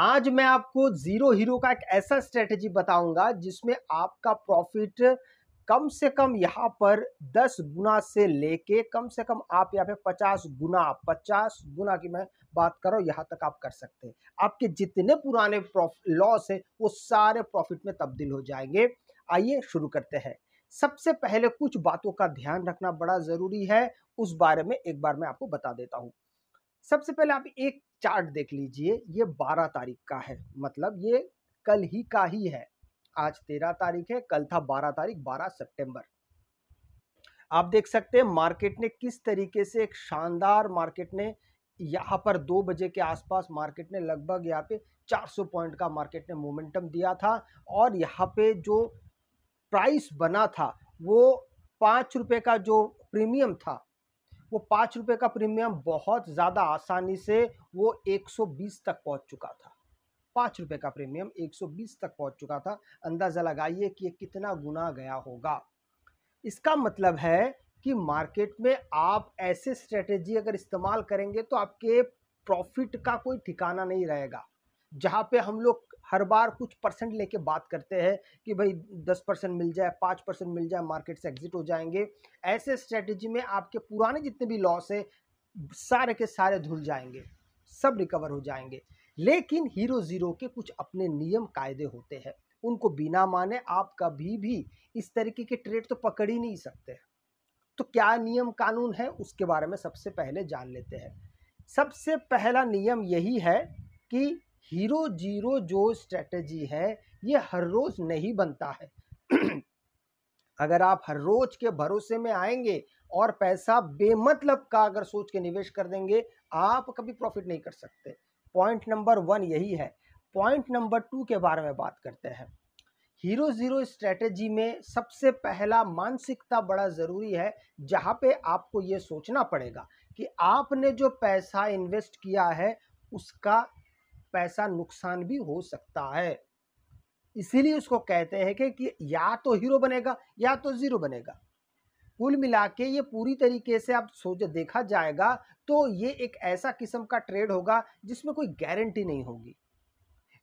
आज मैं आपको जीरो हीरो का एक ऐसा स्ट्रेटजी बताऊंगा जिसमें आपका प्रॉफिट कम से कम यहाँ पर 10 गुना से लेके कम से कम आप यहाँ पे 50 गुना 50 गुना की मैं बात करो यहाँ तक आप कर सकते हैं आपके जितने पुराने लॉस है वो सारे प्रॉफिट में तब्दील हो जाएंगे आइए शुरू करते हैं सबसे पहले कुछ बातों का ध्यान रखना बड़ा ज़रूरी है उस बारे में एक बार मैं आपको बता देता हूँ सबसे पहले आप एक चार्ट देख लीजिए ये बारह तारीख का है मतलब ये कल ही का ही है आज तेरह तारीख है कल था बारह तारीख बारह सितंबर आप देख सकते हैं मार्केट ने किस तरीके से एक शानदार मार्केट ने यहाँ पर दो बजे के आसपास मार्केट ने लगभग यहाँ पे 400 पॉइंट का मार्केट ने मोमेंटम दिया था और यहाँ पे जो प्राइस बना था वो पाँच रुपये का जो प्रीमियम था वो पाँच रुपये का प्रीमियम बहुत ज़्यादा आसानी से वो 120 तक पहुंच चुका था पाँच रुपये का प्रीमियम 120 तक पहुंच चुका था अंदाज़ा लगाइए कि ये कितना गुना गया होगा इसका मतलब है कि मार्केट में आप ऐसे स्ट्रेटेजी अगर इस्तेमाल करेंगे तो आपके प्रॉफिट का कोई ठिकाना नहीं रहेगा जहाँ पे हम लोग हर बार कुछ परसेंट लेके बात करते हैं कि भाई दस परसेंट मिल जाए पाँच परसेंट मिल जाए मार्केट से एग्जिट हो जाएंगे ऐसे स्ट्रेटजी में आपके पुराने जितने भी लॉस हैं सारे के सारे धुल जाएंगे सब रिकवर हो जाएंगे लेकिन हीरो ज़ीरो के कुछ अपने नियम कायदे होते हैं उनको बिना माने आप कभी भी इस तरीके के ट्रेड तो पकड़ ही नहीं सकते तो क्या नियम कानून है उसके बारे में सबसे पहले जान लेते हैं सबसे पहला नियम यही है कि हीरो जीरो जो स्ट्रेटजी है ये हर रोज़ नहीं बनता है अगर आप हर रोज के भरोसे में आएंगे और पैसा बेमतलब का अगर सोच के निवेश कर देंगे आप कभी प्रॉफिट नहीं कर सकते पॉइंट नंबर वन यही है पॉइंट नंबर टू के बारे में बात करते हैं हीरो ज़ीरो स्ट्रेटजी में सबसे पहला मानसिकता बड़ा ज़रूरी है जहां पे आपको ये सोचना पड़ेगा कि आपने जो पैसा इन्वेस्ट किया है उसका पैसा नुकसान भी हो सकता है इसीलिए उसको कहते हैं कि, कि या तो हीरो बनेगा या तो ज़ीरो बनेगा कुल मिला के ये पूरी तरीके से आप सोच देखा जाएगा तो ये एक ऐसा किस्म का ट्रेड होगा जिसमें कोई गारंटी नहीं होगी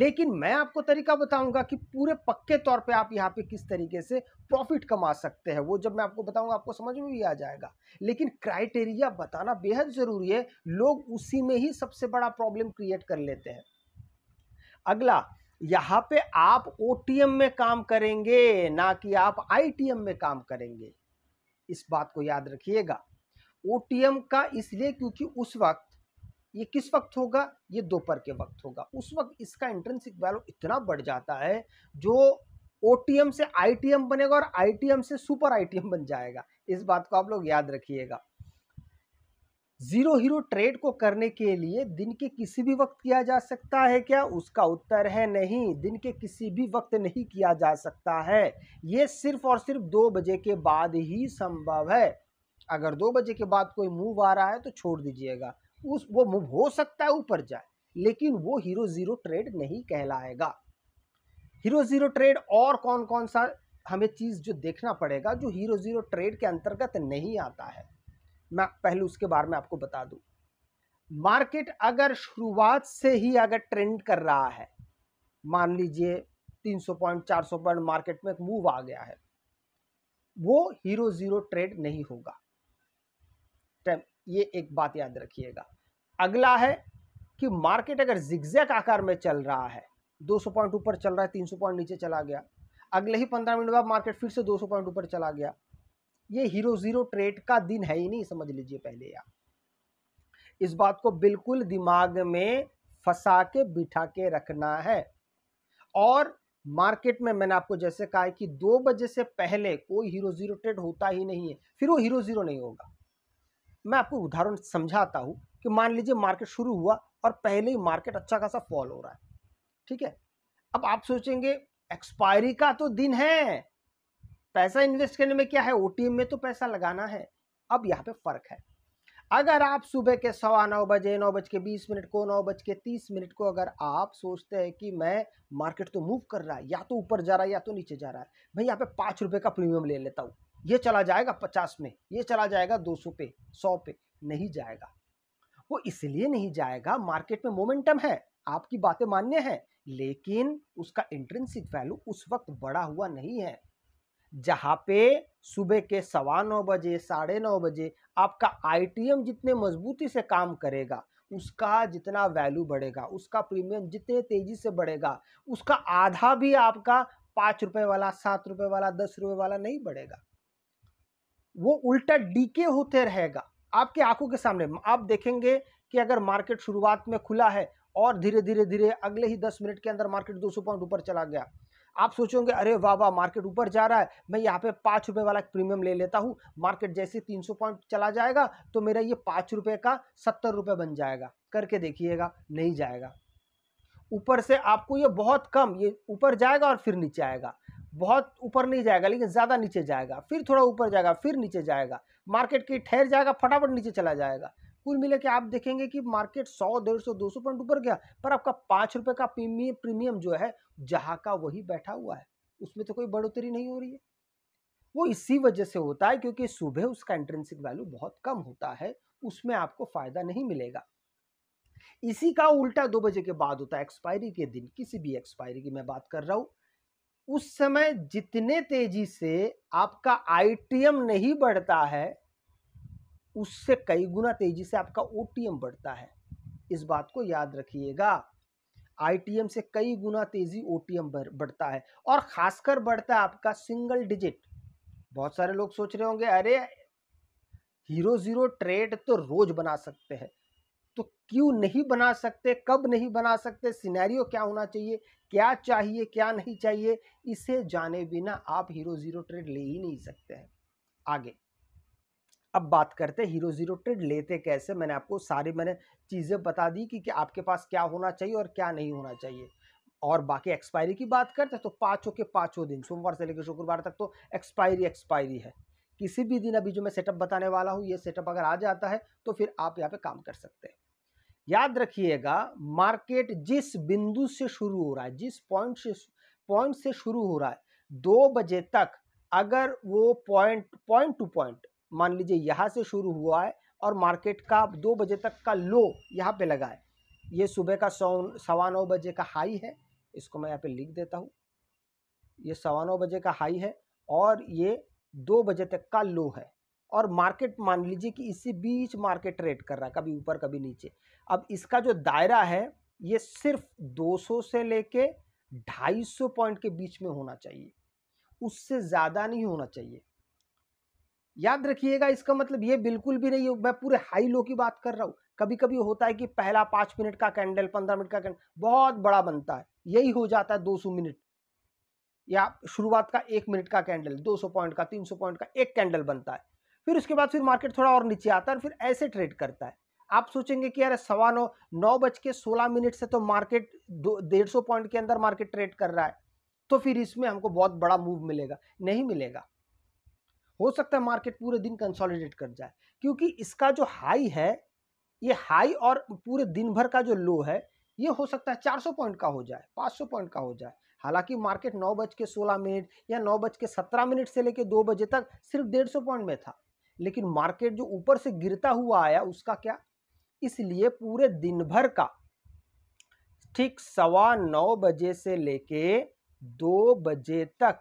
लेकिन मैं आपको तरीका बताऊंगा कि पूरे पक्के तौर पे आप यहाँ पे किस तरीके से प्रॉफिट कमा सकते हैं वो जब मैं आपको बताऊंगा आपको समझ में भी आ जाएगा लेकिन क्राइटेरिया बताना बेहद ज़रूरी है लोग उसी में ही सबसे बड़ा प्रॉब्लम क्रिएट कर लेते हैं अगला यहाँ पे आप ओ में काम करेंगे ना कि आप आई में काम करेंगे इस बात को याद रखिएगा ओ का इसलिए क्योंकि उस वक्त ये किस वक्त होगा ये दोपहर के वक्त होगा उस वक्त इसका इंट्रेंसिक वैल्यू इतना बढ़ जाता है जो ओ से आई बनेगा और आई से सुपर आई बन जाएगा इस बात को आप लोग याद रखिएगा जीरो हीरो ट्रेड को करने के लिए दिन के किसी भी वक्त किया जा सकता है क्या उसका उत्तर है नहीं दिन के किसी भी वक्त नहीं किया जा सकता है ये सिर्फ और सिर्फ दो बजे के बाद ही संभव है अगर दो बजे के बाद कोई मूव आ रहा है तो छोड़ दीजिएगा उस वो मूव हो सकता है ऊपर जाए लेकिन वो हीरो ज़ीरो ट्रेड नहीं कहलाएगा हीरो ज़ीरो ट्रेड और कौन कौन सा हमें चीज़ जो देखना पड़ेगा जो हीरो ज़ीरो ट्रेड के अंतर्गत नहीं आता है मैं पहले उसके बारे में आपको बता दूं मार्केट अगर शुरुआत से ही अगर ट्रेंड कर रहा है मान लीजिए 300 पॉइंट 400 पॉइंट मार्केट में एक मूव आ गया है वो हीरो ज़ीरो ट्रेड नहीं होगा ये एक बात याद रखिएगा अगला है कि मार्केट अगर जिग्जैक आकार में चल रहा है 200 पॉइंट ऊपर चल रहा है 300 पॉइंट नीचे चला गया अगले ही पंद्रह मिनट बाद मार्केट फिर से 200 पॉइंट ऊपर चला गया ये हीरो ज़ीरो ट्रेड का दिन है ही नहीं समझ लीजिए पहले आप इस बात को बिल्कुल दिमाग में फंसा के बिठा के रखना है और मार्केट में मैंने आपको जैसे कहा है कि दो बजे से पहले कोई हीरो ज़ीरो ट्रेड होता ही नहीं है फिर वो हीरो ज़ीरो नहीं होगा मैं आपको उदाहरण समझाता हूं कि मान लीजिए मार्केट शुरू हुआ और पहले ही मार्केट अच्छा खासा फॉल हो रहा है ठीक है अब आप सोचेंगे एक्सपायरी का तो दिन है पैसा इन्वेस्ट करने में क्या है ओ में तो पैसा लगाना है अब यहाँ पे फ़र्क है अगर आप सुबह के सवा नौ बजे नौ बज के बीस मिनट को नौ बज के तीस मिनट को अगर आप सोचते हैं कि मैं मार्केट तो मूव कर रहा है या तो ऊपर जा रहा है या तो नीचे जा रहा है भाई यहाँ पे पाँच रुपये का प्रीमियम ले लेता हूँ ये चला जाएगा पचास में ये चला जाएगा दो सौ पे सौ पे नहीं जाएगा वो इसलिए नहीं जाएगा मार्केट में मोमेंटम है आपकी बातें मान्य है लेकिन उसका इंट्रेंसिक वैल्यू उस वक्त बड़ा हुआ नहीं है जहाँ पे सुबह के सवा नौ बजे साढ़े नौ बजे आपका आईटीएम जितने मजबूती से काम करेगा उसका जितना वैल्यू बढ़ेगा उसका प्रीमियम जितने तेज़ी से बढ़ेगा उसका आधा भी आपका पाँच रुपये वाला सात रुपये वाला दस रुपये वाला नहीं बढ़ेगा वो उल्टा डीके होते रहेगा आपके आंखों के सामने आप देखेंगे कि अगर मार्केट शुरुआत में खुला है और धीरे धीरे धीरे अगले ही दस मिनट के अंदर मार्केट दो सौ पॉइंट ऊपर चला गया आप सोचोगे अरे वाह वाह मार्केट ऊपर जा रहा है मैं यहाँ पे पाँच रुपये वाला प्रीमियम ले लेता हूँ मार्केट जैसे तीन सौ पॉइंट चला जाएगा तो मेरा ये पाँच रुपये का सत्तर रुपये बन जाएगा करके देखिएगा नहीं जाएगा ऊपर से आपको ये बहुत कम ये ऊपर जाएगा और फिर नीचे आएगा बहुत ऊपर नहीं जाएगा लेकिन ज़्यादा नीचे जाएगा फिर थोड़ा ऊपर जाएगा फिर नीचे जाएगा मार्केट की ठहर जाएगा फटाफट नीचे चला जाएगा कुल मिला के आप देखेंगे कि मार्केट सौ डेढ़ सौ दो सौ पॉइंट ऊपर गया पर आपका पाँच रुपये का प्रीमियम प्रीमियम जो है जहाँ का वही बैठा हुआ है उसमें तो कोई बढ़ोतरी नहीं हो रही है वो इसी वजह से होता है क्योंकि सुबह उसका इंट्रेंसिक वैल्यू बहुत कम होता है उसमें आपको फ़ायदा नहीं मिलेगा इसी का उल्टा दो बजे के बाद होता है एक्सपायरी के दिन किसी भी एक्सपायरी की मैं बात कर रहा हूँ उस समय जितने तेजी से आपका आईटीएम नहीं बढ़ता है उससे कई गुना तेज़ी से आपका ओ बढ़ता है इस बात को याद रखिएगा आई से कई गुना तेज़ी ओ बढ़ता है और ख़ासकर बढ़ता है आपका सिंगल डिजिट बहुत सारे लोग सोच रहे होंगे अरे हीरो ज़ीरो ट्रेड तो रोज़ बना सकते हैं तो क्यों नहीं बना सकते कब नहीं बना सकते सिनेरियो क्या होना चाहिए क्या चाहिए क्या नहीं चाहिए इसे जाने बिना आप हीरो ज़ीरो ट्रेड ले ही नहीं सकते हैं आगे अब बात करते हैं हीरो ज़ीरो ट्रेड लेते कैसे मैंने आपको सारी मैंने चीज़ें बता दी कि, कि आपके पास क्या होना चाहिए और क्या नहीं होना चाहिए और बाकी एक्सपायरी की बात करते हैं तो पाँचों के पाँचों दिन सोमवार से लेकर शुक्रवार तक तो एक्सपायरी एक्सपायरी है किसी भी दिन अभी जो मैं सेटअप बताने वाला हूँ ये सेटअप अगर आ जाता है तो फिर आप यहाँ पे काम कर सकते हैं याद रखिएगा मार्केट जिस बिंदु से शुरू हो रहा है जिस पॉइंट से पॉइंट से शुरू हो रहा है दो बजे तक अगर वो पॉइंट पॉइंट टू पॉइंट मान लीजिए यहाँ से शुरू हुआ है और मार्केट का दो बजे तक का लो यहाँ पे लगा है ये सुबह का सौ सवा नौ बजे का हाई है इसको मैं यहाँ पे लिख देता हूँ ये सवा नौ बजे का हाई है और ये दो बजे तक का लो है और मार्केट मान लीजिए कि इसी बीच मार्केट ट्रेड कर रहा है कभी ऊपर कभी नीचे अब इसका जो दायरा है ये सिर्फ 200 से लेके 250 पॉइंट के बीच में होना चाहिए उससे ज़्यादा नहीं होना चाहिए याद रखिएगा इसका मतलब ये बिल्कुल भी नहीं मैं पूरे हाई लो की बात कर रहा हूँ कभी कभी होता है कि पहला पांच मिनट का कैंडल पंद्रह मिनट का कैंडल बहुत बड़ा बनता है यही हो जाता है दो सौ मिनट या शुरुआत का एक मिनट का कैंडल दो सौ पॉइंट का तीन सौ पॉइंट का एक कैंडल बनता है फिर उसके बाद फिर मार्केट थोड़ा और नीचे आता है और फिर ऐसे ट्रेड करता है आप सोचेंगे कि यार सवा नौ नौ बज के सोलह मिनट से तो मार्केट दो डेढ़ सौ पॉइंट के अंदर मार्केट ट्रेड कर रहा है तो फिर इसमें हमको बहुत बड़ा मूव मिलेगा नहीं मिलेगा हो सकता है मार्केट पूरे दिन कंसोलिडेट कर जाए क्योंकि इसका जो हाई है ये हाई और पूरे दिन भर का जो लो है ये हो सकता है 400 पॉइंट का हो जाए 500 पॉइंट का हो जाए हालांकि मार्केट नौ बज के सोलह मिनट या नौ बज के सत्रह मिनट से लेकर दो बजे तक सिर्फ डेढ़ सौ पॉइंट में था लेकिन मार्केट जो ऊपर से गिरता हुआ आया उसका क्या इसलिए पूरे दिन भर का ठीक सवा नौ बजे से लेके दो बजे तक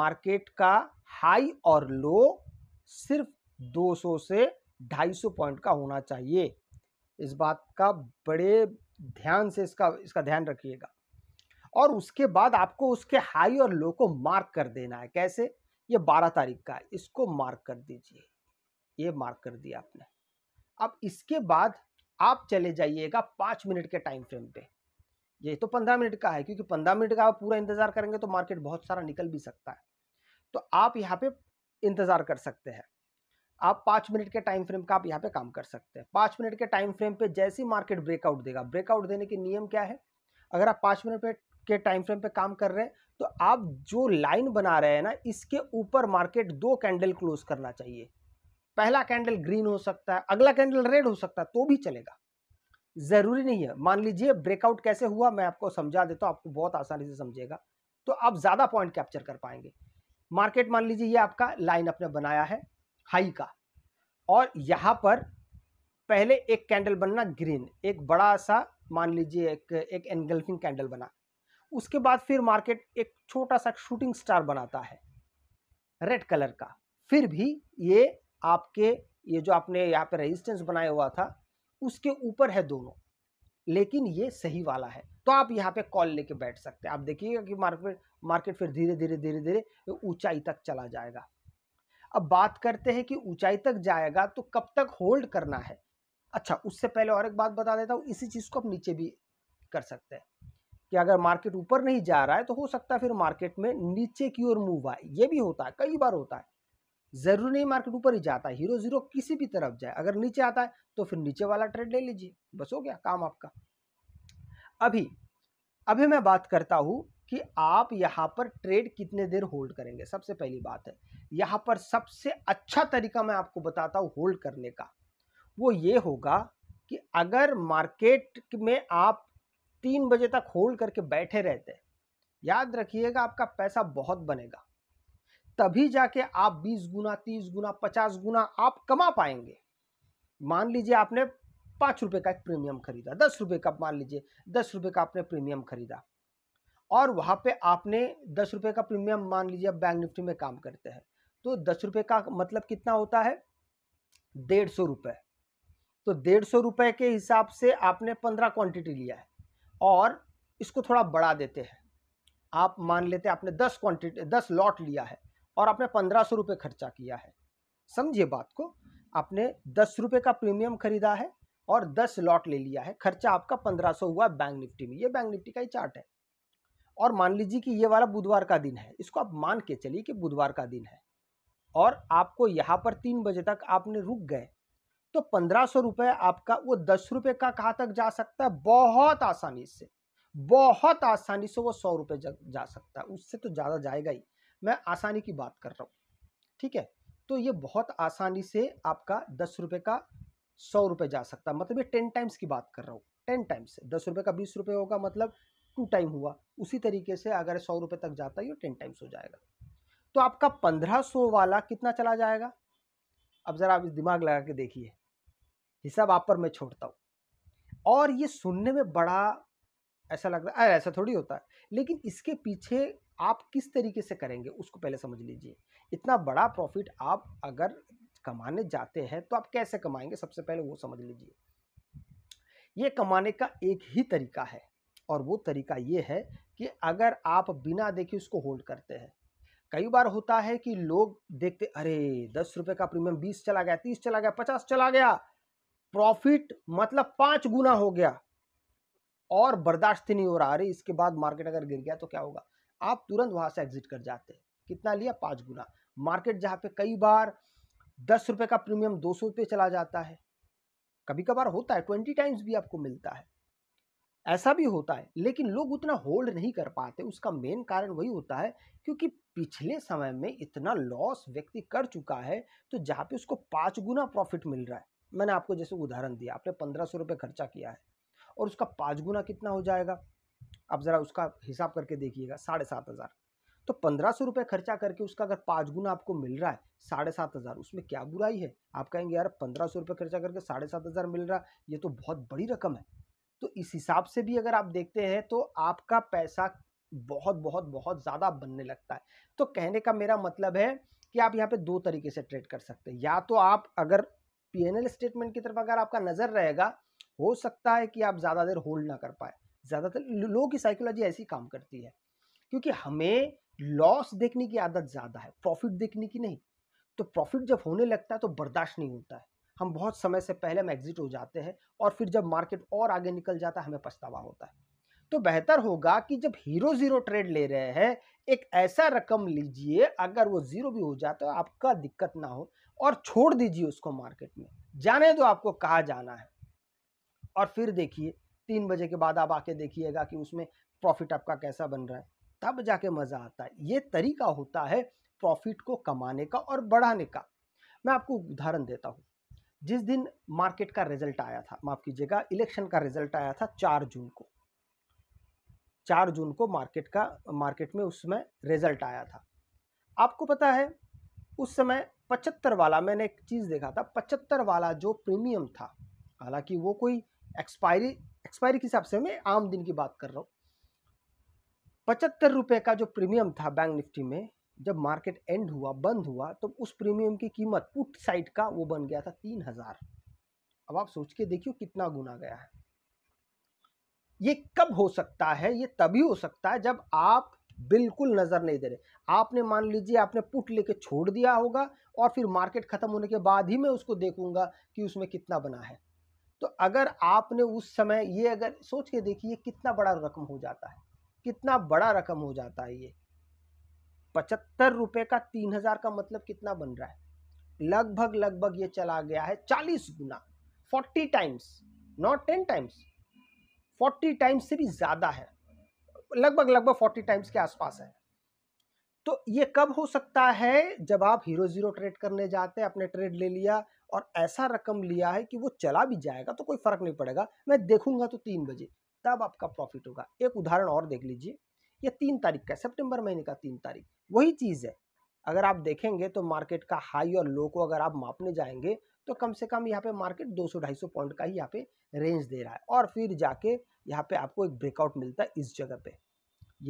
मार्केट का हाई और लो सिर्फ 200 से 250 पॉइंट का होना चाहिए इस बात का बड़े ध्यान से इसका इसका ध्यान रखिएगा और उसके बाद आपको उसके हाई और लो को मार्क कर देना है कैसे ये 12 तारीख का है इसको मार्क कर दीजिए ये मार्क कर दिया आपने अब इसके बाद आप चले जाइएगा पाँच मिनट के टाइम फ्रेम पे ये तो पंद्रह मिनट का है क्योंकि पंद्रह मिनट का आप पूरा इंतज़ार करेंगे तो मार्केट बहुत सारा निकल भी सकता है तो आप यहाँ पे इंतज़ार कर सकते हैं आप पाँच मिनट के टाइम फ्रेम का आप यहाँ पे काम कर सकते हैं पाँच मिनट के टाइम फ्रेम पे जैसी मार्केट ब्रेकआउट देगा ब्रेकआउट देने के नियम क्या है अगर आप पाँच मिनट पे के टाइम फ्रेम पे काम कर रहे हैं तो आप जो लाइन बना रहे हैं ना इसके ऊपर मार्केट दो कैंडल क्लोज करना चाहिए पहला कैंडल ग्रीन हो सकता है अगला कैंडल रेड हो सकता है तो भी चलेगा ज़रूरी नहीं है मान लीजिए ब्रेकआउट कैसे हुआ मैं आपको समझा देता हूँ आपको बहुत आसानी से समझेगा तो आप ज़्यादा पॉइंट कैप्चर कर पाएंगे मार्केट मान लीजिए ये आपका लाइन आपने बनाया है हाई का और यहाँ पर पहले एक कैंडल बनना ग्रीन एक बड़ा सा मान लीजिए एक एक एनगल्फिंग कैंडल बना उसके बाद फिर मार्केट एक छोटा सा शूटिंग स्टार बनाता है रेड कलर का फिर भी ये आपके ये जो आपने यहाँ पे रेजिस्टेंस बनाया हुआ था उसके ऊपर है दोनों लेकिन ये सही वाला है तो आप यहाँ पे कॉल लेके बैठ सकते हैं आप देखिएगा कि मार्केट मार्केट फिर धीरे धीरे धीरे धीरे ऊंचाई तक चला जाएगा अब बात करते हैं कि ऊंचाई तक जाएगा तो कब तक होल्ड करना है अच्छा उससे पहले और एक बात बता देता हूँ इसी चीज़ को आप नीचे भी कर सकते हैं कि अगर मार्केट ऊपर नहीं जा रहा है तो हो सकता है फिर मार्केट में नीचे की ओर मूव आए ये भी होता है कई बार होता है ज़रूरी नहीं मार्केट ऊपर ही जाता है हीरो ज़ीरो किसी भी तरफ जाए अगर नीचे आता है तो फिर नीचे वाला ट्रेड ले लीजिए बस हो गया काम आपका अभी अभी मैं बात करता हूँ कि आप यहाँ पर ट्रेड कितने देर होल्ड करेंगे सबसे पहली बात है यहाँ पर सबसे अच्छा तरीका मैं आपको बताता हूँ होल्ड करने का वो ये होगा कि अगर मार्केट में आप तीन बजे तक होल्ड करके बैठे रहते याद रखिएगा आपका पैसा बहुत बनेगा तभी जाके आप 20 गुना 30 गुना 50 गुना आप कमा पाएंगे मान लीजिए आपने पाँच रुपये का एक प्रीमियम खरीदा दस रुपये का मान लीजिए दस रुपये का आपने प्रीमियम खरीदा और वहाँ पे आपने दस रुपये का प्रीमियम मान लीजिए बैंक निफ्टी में काम करते हैं तो दस रुपये का मतलब कितना होता है डेढ़ सौ रुपये तो डेढ़ सौ रुपये के हिसाब से आपने पंद्रह क्वांटिटी लिया है और इसको थोड़ा बढ़ा देते हैं आप मान लेते हैं आपने दस क्वांटिटी दस लॉट लिया है और आपने पंद्रह सौ रुपये खर्चा किया है समझिए बात को आपने दस रुपये का प्रीमियम खरीदा है और दस लॉट ले लिया है खर्चा आपका पंद्रह सौ हुआ बैंक निफ्टी में ये बैंक निफ्टी का ही चार्ट है और मान लीजिए कि ये वाला बुधवार का दिन है इसको आप मान के चलिए कि बुधवार का दिन है और आपको यहाँ पर तीन बजे तक आपने रुक गए तो पंद्रह सौ रुपये आपका वो दस रुपये का कहाँ तक जा सकता है बहुत आसानी से बहुत आसानी से वो सौ रुपये जा सकता है उससे तो ज़्यादा जाएगा ही मैं आसानी की बात कर रहा हूँ ठीक है तो ये बहुत आसानी से आपका दस रुपये का सौ रुपये जा सकता है मतलब ये टेन टाइम्स की बात कर रहा हूँ टेन टाइम्स दस रुपये का बीस रुपये होगा मतलब टू टाइम हुआ उसी तरीके से अगर सौ रुपये तक जाता है ये टेन टाइम्स हो जाएगा तो आपका पंद्रह सौ वाला कितना चला जाएगा अब ज़रा आप दिमाग लगा के देखिए हिसाब आप पर मैं छोड़ता हूँ और ये सुनने में बड़ा ऐसा लग रहा है ऐसा थोड़ी होता है लेकिन इसके पीछे आप किस तरीके से करेंगे उसको पहले समझ लीजिए इतना बड़ा प्रॉफिट आप अगर कमाने जाते हैं तो आप कैसे कमाएंगे सबसे पहले वो समझ लीजिए ये कमाने का एक ही तरीका है और वो तरीका ये है कि अगर आप बिना देखे उसको होल्ड करते हैं कई बार होता है कि लोग देखते अरे दस रुपये का प्रीमियम बीस चला गया तीस चला गया पचास चला गया प्रॉफिट मतलब पाँच गुना हो गया और बर्दाश्त नहीं हो रहा अरे इसके बाद मार्केट अगर गिर गया तो क्या होगा आप तुरंत वहाँ से एग्जिट कर जाते हैं कितना लिया पाँच गुना मार्केट जहाँ पे कई बार दस रुपये का प्रीमियम दो सौ रुपये चला जाता है कभी कभार होता है ट्वेंटी टाइम्स भी आपको मिलता है ऐसा भी होता है लेकिन लोग उतना होल्ड नहीं कर पाते उसका मेन कारण वही होता है क्योंकि पिछले समय में इतना लॉस व्यक्ति कर चुका है तो जहाँ पे उसको पाँच गुना प्रॉफिट मिल रहा है मैंने आपको जैसे उदाहरण दिया आपने पंद्रह सौ रुपये खर्चा किया है और उसका पाँच गुना कितना हो जाएगा आप ज़रा उसका हिसाब करके देखिएगा साढ़े सात हज़ार तो पंद्रह सौ रुपये खर्चा करके उसका अगर पाँच गुना आपको मिल रहा है साढ़े सात हज़ार उसमें क्या बुराई है आप कहेंगे यार पंद्रह सौ रुपये खर्चा करके साढ़े सात हज़ार मिल रहा है ये तो बहुत बड़ी रकम है तो इस हिसाब से भी अगर आप देखते हैं तो आपका पैसा बहुत बहुत बहुत ज़्यादा बनने लगता है तो कहने का मेरा मतलब है कि आप यहाँ पे दो तरीके से ट्रेड कर सकते हैं या तो आप अगर पी एन एल स्टेटमेंट की तरफ अगर आपका नज़र रहेगा हो सकता है कि आप ज़्यादा देर होल्ड ना कर पाए ज़्यादातर लोगों की साइकोलॉजी ऐसी काम करती है क्योंकि हमें लॉस देखने की आदत ज़्यादा है प्रॉफिट देखने की नहीं तो प्रॉफिट जब होने लगता है तो बर्दाश्त नहीं होता है हम बहुत समय से पहले हम एग्जिट हो जाते हैं और फिर जब मार्केट और आगे निकल जाता है हमें पछतावा होता है तो बेहतर होगा कि जब हीरो ज़ीरो ट्रेड ले रहे हैं एक ऐसा रकम लीजिए अगर वो ज़ीरो भी हो जाता है आपका दिक्कत ना हो और छोड़ दीजिए उसको मार्केट में जाने दो आपको कहाँ जाना है और फिर देखिए तीन बजे के बाद आप आके देखिएगा कि उसमें प्रॉफिट आपका कैसा बन रहा है तब जाके मज़ा आता है ये तरीका होता है प्रॉफिट को कमाने का और बढ़ाने का मैं आपको उदाहरण देता हूँ जिस दिन मार्केट का रिजल्ट आया था माफ़ कीजिएगा इलेक्शन का रिजल्ट आया था चार जून को चार जून को मार्केट का मार्केट में उस समय रिजल्ट आया था आपको पता है उस समय पचहत्तर वाला मैंने एक चीज़ देखा था पचहत्तर वाला जो प्रीमियम था हालांकि वो कोई एक्सपायरी एक्सपायरी के हिसाब से मैं आम दिन की बात कर रहा हूँ पचहत्तर रुपये का जो प्रीमियम था बैंक निफ्टी में जब मार्केट एंड हुआ बंद हुआ तो उस प्रीमियम की कीमत पुट साइड का वो बन गया था तीन हज़ार अब आप सोच के देखियो कितना गुना गया है ये कब हो सकता है ये तभी हो सकता है जब आप बिल्कुल नज़र नहीं दे रहे आपने मान लीजिए आपने पुट लेके छोड़ दिया होगा और फिर मार्केट ख़त्म होने के बाद ही मैं उसको देखूंगा कि उसमें कितना बना है तो अगर आपने उस समय ये अगर सोच के देखिए कितना बड़ा रकम हो जाता है कितना बड़ा रकम हो जाता है ये पचहत्तर रुपये का तीन हज़ार का मतलब कितना बन रहा है लगभग लगभग ये चला गया है चालीस गुना forty times not ten times forty times से भी ज़्यादा है लगभग लगभग फोर्टी टाइम्स के आसपास है तो ये कब हो सकता है जब आप हीरो ज़ीरो ट्रेड करने जाते हैं अपने ट्रेड ले लिया और ऐसा रकम लिया है कि वो चला भी जाएगा तो कोई फ़र्क नहीं पड़ेगा मैं देखूंगा तो तीन बजे तब आपका प्रॉफिट होगा एक उदाहरण और देख लीजिए या तीन तारीख का सेप्टेम्बर महीने का तीन तारीख वही चीज़ है अगर आप देखेंगे तो मार्केट का हाई और लो को अगर आप मापने जाएंगे तो कम से कम यहाँ पे मार्केट 200-250 पॉइंट का ही यहाँ पे रेंज दे रहा है और फिर जाके यहाँ पे आपको एक ब्रेकआउट मिलता है इस जगह पे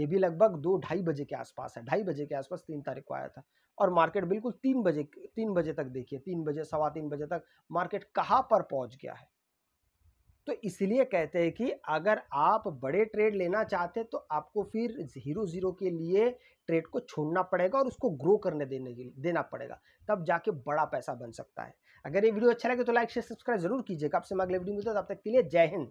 ये भी लगभग दो ढाई बजे के आसपास है ढाई बजे के आसपास तीन तारीख को आया था और मार्केट बिल्कुल तीन बजे तीन बजे तक देखिए तीन बजे सवा तीन बजे तक मार्केट कहाँ पर पहुँच गया है तो इसलिए कहते हैं कि अगर आप बड़े ट्रेड लेना चाहते तो आपको फिर ज़ीरो ज़ीरो के लिए ट्रेड को छोड़ना पड़ेगा और उसको ग्रो करने देने के लिए देना पड़ेगा तब जाके बड़ा पैसा बन सकता है अगर ये वीडियो अच्छा लगे तो लाइक शेयर सब्सक्राइब जरूर कीजिएगा आपसे मैं अगले वीडियो मिलता है तब तक के लिए जय हिंद